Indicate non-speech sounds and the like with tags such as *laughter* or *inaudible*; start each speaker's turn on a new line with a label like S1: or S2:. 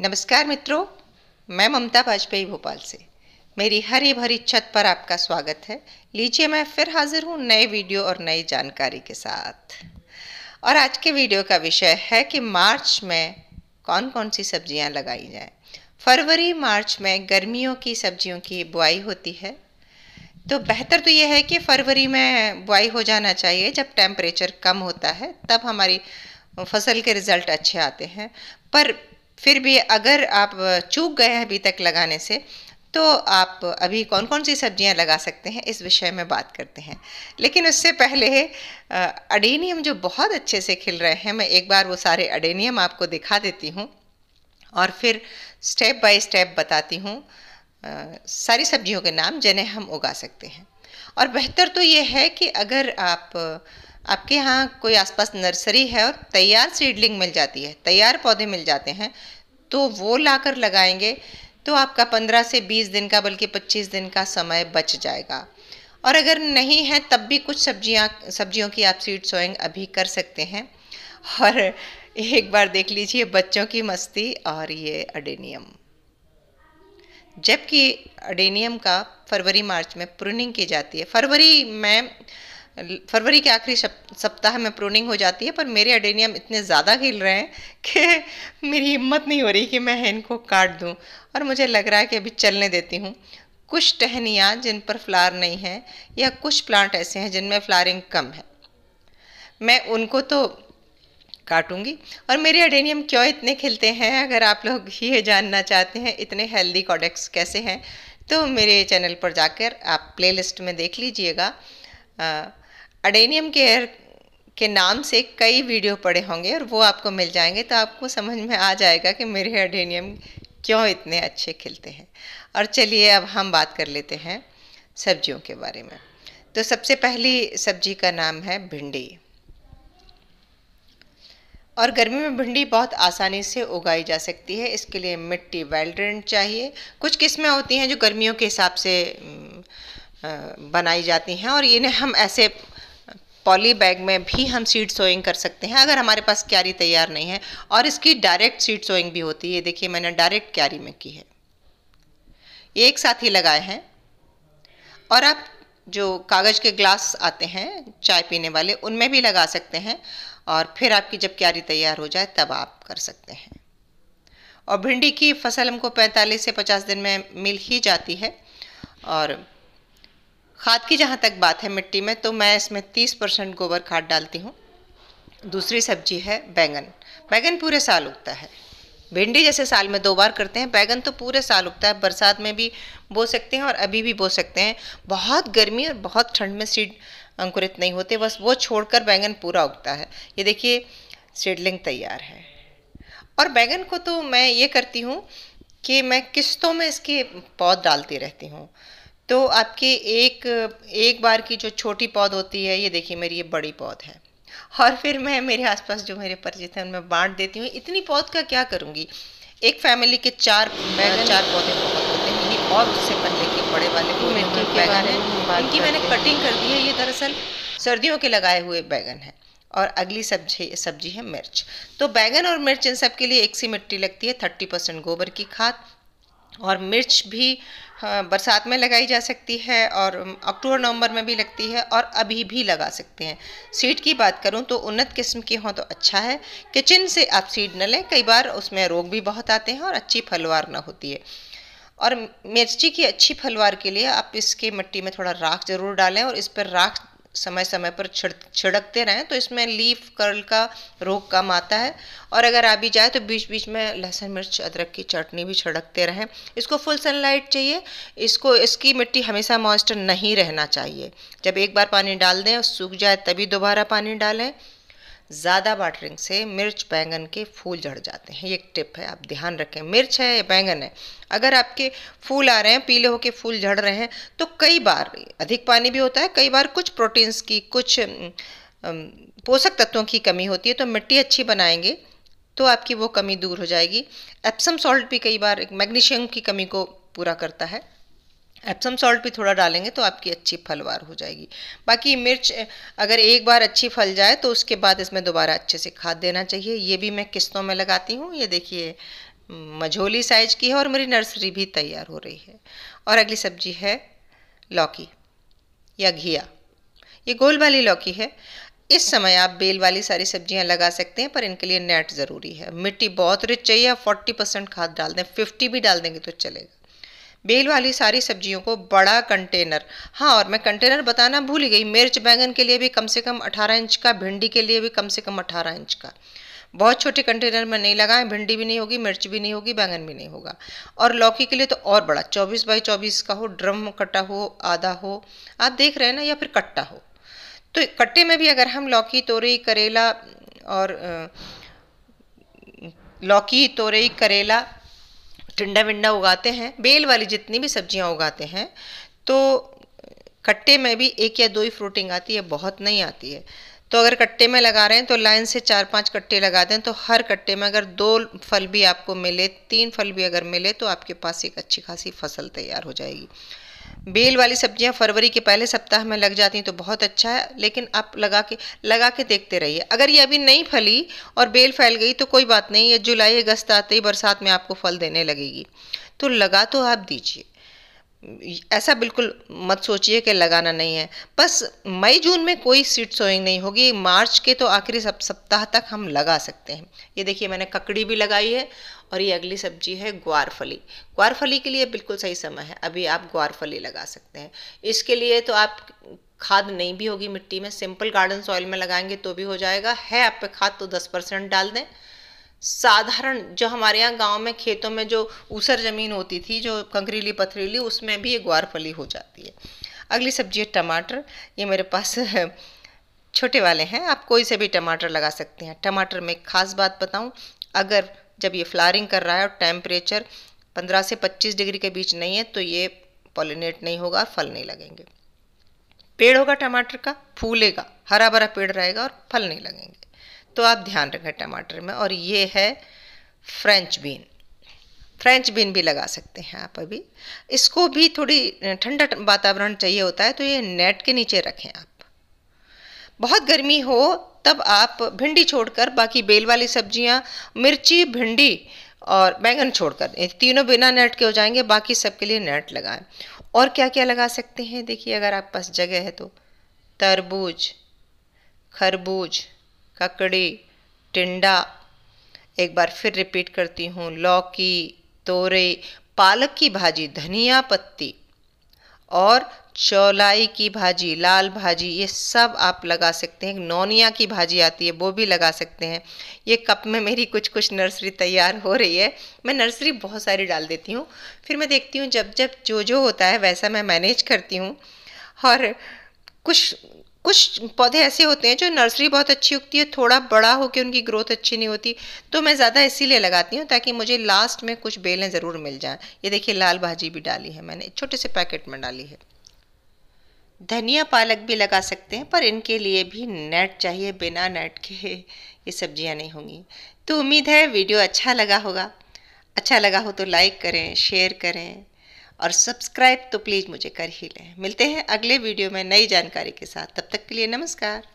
S1: नमस्कार मित्रों मैं ममता वाजपेयी भोपाल से मेरी हरी भरी छत पर आपका स्वागत है लीजिए मैं फिर हाजिर हूँ नए वीडियो और नई जानकारी के साथ और आज के वीडियो का विषय है कि मार्च में कौन कौन सी सब्जियाँ लगाई जाएँ फरवरी मार्च में गर्मियों की सब्जियों की बुआई होती है तो बेहतर तो ये है कि फरवरी में बुआई हो जाना चाहिए जब टेम्परेचर कम होता है तब हमारी फसल के रिज़ल्ट अच्छे आते हैं पर फिर भी अगर आप चूक गए हैं अभी तक लगाने से तो आप अभी कौन कौन सी सब्जियां लगा सकते हैं इस विषय में बात करते हैं लेकिन उससे पहले अडेनियम जो बहुत अच्छे से खिल रहे हैं मैं एक बार वो सारे अडेनियम आपको दिखा देती हूँ और फिर स्टेप बाय स्टेप बताती हूँ सारी सब्जियों के नाम जिन्हें हम उगा सकते हैं और बेहतर तो ये है कि अगर आप आपके यहाँ कोई आसपास नर्सरी है और तैयार सीडलिंग मिल जाती है तैयार पौधे मिल जाते हैं तो वो लाकर लगाएंगे तो आपका पंद्रह से बीस दिन का बल्कि पच्चीस दिन का समय बच जाएगा और अगर नहीं है तब भी कुछ सब्जियां सब्जियों की आप सीड सोइंग अभी कर सकते हैं और एक बार देख लीजिए बच्चों की मस्ती और ये अडेनियम जबकि अडेनियम का फरवरी मार्च में प्रूनिंग की जाती है फरवरी में फरवरी के आखिरी सप्ताह में प्रोनिंग हो जाती है पर मेरे अडेनियम इतने ज़्यादा खिल रहे हैं कि *laughs* मेरी हिम्मत नहीं हो रही कि मैं इनको काट दूँ और मुझे लग रहा है कि अभी चलने देती हूँ कुछ टहनियाँ जिन पर फ्लार नहीं है या कुछ प्लांट ऐसे हैं जिनमें फ्लारिंग कम है मैं उनको तो काटूंगी और मेरे अडेनियम क्यों इतने खिलते हैं अगर आप लोग ये जानना चाहते हैं इतने हेल्दी कॉडेक्स कैसे हैं तो मेरे चैनल पर जाकर आप प्लेलिस्ट में देख लीजिएगा अडेनियम केयर के नाम से कई वीडियो पड़े होंगे और वो आपको मिल जाएंगे तो आपको समझ में आ जाएगा कि मेरे अडेनियम क्यों इतने अच्छे खिलते हैं और चलिए अब हम बात कर लेते हैं सब्जियों के बारे में तो सबसे पहली सब्जी का नाम है भिंडी और गर्मी में भिंडी बहुत आसानी से उगाई जा सकती है इसके लिए मिट्टी वेल ड्रेन चाहिए कुछ किस्में होती हैं जो गर्मियों के हिसाब से बनाई जाती हैं और इन्हें हम ऐसे पॉली बैग में भी हम सीड सोइंग कर सकते हैं अगर हमारे पास क्यारी तैयार नहीं है और इसकी डायरेक्ट सीड सोइंग भी होती है देखिए मैंने डायरेक्ट क्यारी में की है ये एक साथ ही लगाए हैं और आप जो कागज़ के ग्लास आते हैं चाय पीने वाले उनमें भी लगा सकते हैं और फिर आपकी जब क्यारी तैयार हो जाए तब आप कर सकते हैं और भिंडी की फसल हमको 45 से 50 दिन में मिल ही जाती है और खाद की जहाँ तक बात है मिट्टी में तो मैं इसमें तीस परसेंट गोबर खाद डालती हूँ दूसरी सब्जी है बैंगन बैंगन पूरे साल उगता है भिंडी जैसे साल में दो बार करते हैं बैंगन तो पूरे साल उगता है बरसात में भी बो सकते हैं और अभी भी बो सकते हैं बहुत गर्मी और बहुत ठंड में सीड अंकुरित नहीं होते बस वो छोड़कर बैंगन पूरा उगता है ये देखिए सीडलिंग तैयार है और बैंगन को तो मैं ये करती हूँ कि मैं किस्तों में इसके पौध डालती रहती हूँ तो आपके एक एक बार की जो छोटी पौध होती है ये देखिए मेरी ये बड़ी पौध है और फिर मैं मेरे आसपास जो मेरे परिचित हैं उनमें बांट देती हूँ इतनी पौध का क्या करूँगी एक फैमिली के चार बैगन चार पौधे बहुत होते हैं ये और उससे पहले के बड़े वाले मिट्टी बैगन है इनकी मैंने कटिंग कर दी है ये दरअसल सर्दियों के लगाए हुए बैगन है और अगली सब्जी सब्जी है मिर्च तो बैगन और मिर्च इन सब के लिए एक सी मिट्टी लगती है थर्टी परसेंट गोबर की खाद और मिर्च भी हाँ, बरसात में लगाई जा सकती है और अक्टूबर नवंबर में भी लगती है और अभी भी लगा सकते हैं सीड की बात करूं तो उन्नत किस्म की हों तो अच्छा है किचन से आप सीड न लें कई बार उसमें रोग भी बहुत आते हैं और अच्छी फलवार ना होती है और मिर्ची की अच्छी फलवार के लिए आप इसके मिट्टी में थोड़ा राख ज़रूर डालें और इस पर राख समय समय पर छिड़ छिड़कते रहें तो इसमें लीफ कर्ल का रोग कम आता है और अगर आ भी जाए तो बीच बीच में लहसुन मिर्च अदरक की चटनी भी छिड़कते रहें इसको फुल सनलाइट चाहिए इसको इसकी मिट्टी हमेशा मॉइस्चर नहीं रहना चाहिए जब एक बार पानी डाल दें सूख जाए तभी दोबारा पानी डालें ज़्यादा वाटरिंग से मिर्च बैंगन के फूल झड़ जाते हैं ये एक टिप है आप ध्यान रखें मिर्च है या बैंगन है अगर आपके फूल आ रहे हैं पीले होके फूल झड़ रहे हैं तो कई बार अधिक पानी भी होता है कई बार कुछ प्रोटीन्स की कुछ पोषक तत्वों की कमी होती है तो मिट्टी अच्छी बनाएंगे तो आपकी वो कमी दूर हो जाएगी एप्सम सॉल्ट भी कई बार मैग्नीशियम की कमी को पूरा करता है एप्सम सॉल्ट भी थोड़ा डालेंगे तो आपकी अच्छी फलवार हो जाएगी बाकी मिर्च अगर एक बार अच्छी फल जाए तो उसके बाद इसमें दोबारा अच्छे से खाद देना चाहिए ये भी मैं किस्तों में लगाती हूँ ये देखिए मझोली साइज की है और मेरी नर्सरी भी तैयार हो रही है और अगली सब्जी है लौकी या घिया ये गोल वाली लौकी है इस समय आप बेल वाली सारी सब्जियां लगा सकते हैं पर इनके लिए नेट ज़रूरी है मिट्टी बहुत रिच चाहिए 40 परसेंट खाद डाल दें 50 भी डाल देंगे तो चलेगा बेल वाली सारी सब्जियों को बड़ा कंटेनर हाँ और मैं कंटेनर बताना भूल गई मिर्च बैंगन के लिए भी कम से कम 18 इंच का भिंडी के लिए भी कम से कम 18 इंच का बहुत छोटे कंटेनर में नहीं लगाएं भिंडी भी नहीं होगी मिर्च भी नहीं होगी बैंगन भी नहीं होगा और लौकी के लिए तो और बड़ा 24 बाई 24 का हो ड्रम कटा हो आधा हो आप देख रहे हैं ना या फिर कट्टा हो तो कट्टे में भी अगर हम लौकी तोरई करेला और लौकी तोरई करेला टिंडा विंडा उगाते हैं बेल वाली जितनी भी सब्जियां उगाते हैं तो कट्टे में भी एक या दो ही फ्रूटिंग आती है बहुत नहीं आती है तो अगर कट्टे में लगा रहे हैं तो लाइन से चार पांच कट्टे लगा दें तो हर कट्टे में अगर दो फल भी आपको मिले तीन फल भी अगर मिले तो आपके पास एक अच्छी खासी फसल तैयार हो जाएगी बेल वाली सब्जियां फरवरी के पहले सप्ताह में लग जाती हैं तो बहुत अच्छा है लेकिन आप लगा के लगा के देखते रहिए अगर ये अभी नहीं फली और बेल फैल गई तो कोई बात नहीं ये जुलाई अगस्त आते ही बरसात में आपको फल देने लगेगी तो लगा तो आप दीजिए ऐसा बिल्कुल मत सोचिए कि लगाना नहीं है बस मई जून में कोई सीड सोइंग नहीं होगी मार्च के तो आखिरी सब सप्ताह तक हम लगा सकते हैं ये देखिए मैंने ककड़ी भी लगाई है और ये अगली सब्जी है ग्वारफली ग्वारफली के लिए बिल्कुल सही समय है अभी आप ग्वारफली लगा सकते हैं इसके लिए तो आप खाद नहीं भी होगी मिट्टी में सिंपल गार्डन सॉइल में लगाएंगे तो भी हो जाएगा है आप पे खाद तो दस परसेंट डाल दें साधारण जो हमारे यहाँ गांव में खेतों में जो ऊसर ज़मीन होती थी जो कंकरीली पथरीली उसमें भी ये ग्वारफली हो जाती है अगली सब्जी है टमाटर ये मेरे पास *laughs* छोटे वाले हैं आप कोई से भी टमाटर लगा सकते हैं टमाटर में खास बात बताऊं अगर जब ये फ्लारिंग कर रहा है और टेम्परेचर 15 से 25 डिग्री के बीच नहीं है तो ये पॉलिनेट नहीं होगा और फल नहीं लगेंगे पेड़ होगा टमाटर का फूलेगा हरा भरा पेड़ रहेगा और फल नहीं लगेंगे तो आप ध्यान रखें टमाटर में और ये है फ्रेंच बीन फ्रेंच बीन भी लगा सकते हैं आप अभी इसको भी थोड़ी ठंडा वातावरण चाहिए होता है तो ये नेट के नीचे रखें आप बहुत गर्मी हो तब आप भिंडी छोड़कर बाकी बेल वाली सब्जियां मिर्ची भिंडी और बैंगन छोड़कर तीनों बिना नेट के हो जाएंगे बाकी सब के लिए नेट लगाएं और क्या क्या लगा सकते हैं देखिए अगर आप पास जगह है तो तरबूज खरबूज ककड़ी टिंडा एक बार फिर रिपीट करती हूँ लौकी तोरे पालक की भाजी धनिया पत्ती और चौलाई की भाजी लाल भाजी ये सब आप लगा सकते हैं नौनिया की भाजी आती है वो भी लगा सकते हैं ये कप में मेरी कुछ कुछ नर्सरी तैयार हो रही है मैं नर्सरी बहुत सारी डाल देती हूँ फिर मैं देखती हूँ जब जब जो जो होता है वैसा मैं मैनेज करती हूँ और कुछ कुछ पौधे ऐसे होते हैं जो नर्सरी बहुत अच्छी उगती है थोड़ा बड़ा होकर उनकी ग्रोथ अच्छी नहीं होती तो मैं ज़्यादा इसीलिए लगाती हूँ ताकि मुझे लास्ट में कुछ बेलें ज़रूर मिल जाएँ ये देखिए लाल भाजी भी डाली है मैंने छोटे से पैकेट में डाली है धनिया पालक भी लगा सकते हैं पर इनके लिए भी नेट चाहिए बिना नेट के ये सब्जियां नहीं होंगी तो उम्मीद है वीडियो अच्छा लगा होगा अच्छा लगा हो तो लाइक करें शेयर करें और सब्सक्राइब तो प्लीज़ मुझे कर ही लें मिलते हैं अगले वीडियो में नई जानकारी के साथ तब तक के लिए नमस्कार